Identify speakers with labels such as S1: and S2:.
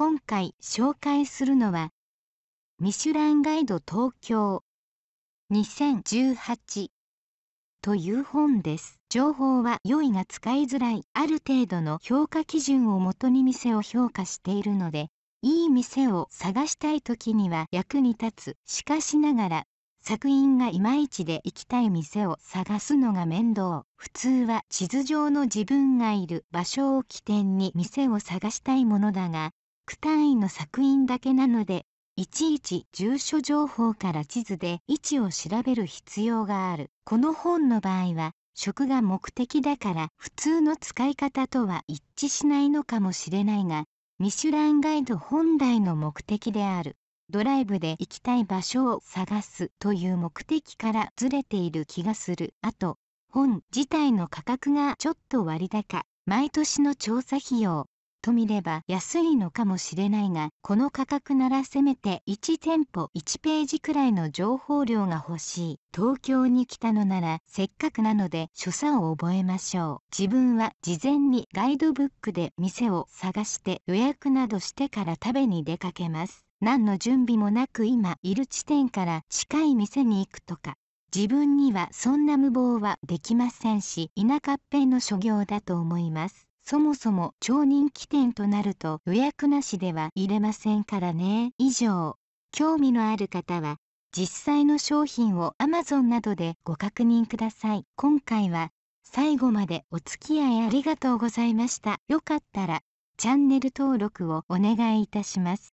S1: 今回紹介するのは「ミシュランガイド東京2018」という本です。情報は良いが使いづらいある程度の評価基準をもとに店を評価しているのでいい店を探したい時には役に立つしかしながら作品がいまいちで行きたい店を探すのが面倒普通は地図上の自分がいる場所を起点に店を探したいものだがック単位の作品だけなのでいちいち住所情報から地図で位置を調べる必要があるこの本の場合は食が目的だから普通の使い方とは一致しないのかもしれないがミシュランガイド本来の目的であるドライブで行きたい場所を探すという目的からずれている気がするあと本自体の価格がちょっと割高毎年の調査費用と見れば安いのかもしれないが、この価格ならせめて1店舗1ページくらいの情報量が欲しい。東京に来たのならせっかくなので所作を覚えましょう。自分は事前にガイドブックで店を探して予約などしてから食べに出かけます。何の準備もなく今いる地点から近い店に行くとか。自分にはそんな無謀はできませんし、田舎っぺの所業だと思います。そもそも超人気店となると予約なしでは入れませんからね。以上、興味のある方は実際の商品を Amazon などでご確認ください。今回は最後までお付き合いありがとうございました。よかったらチャンネル登録をお願いいたします。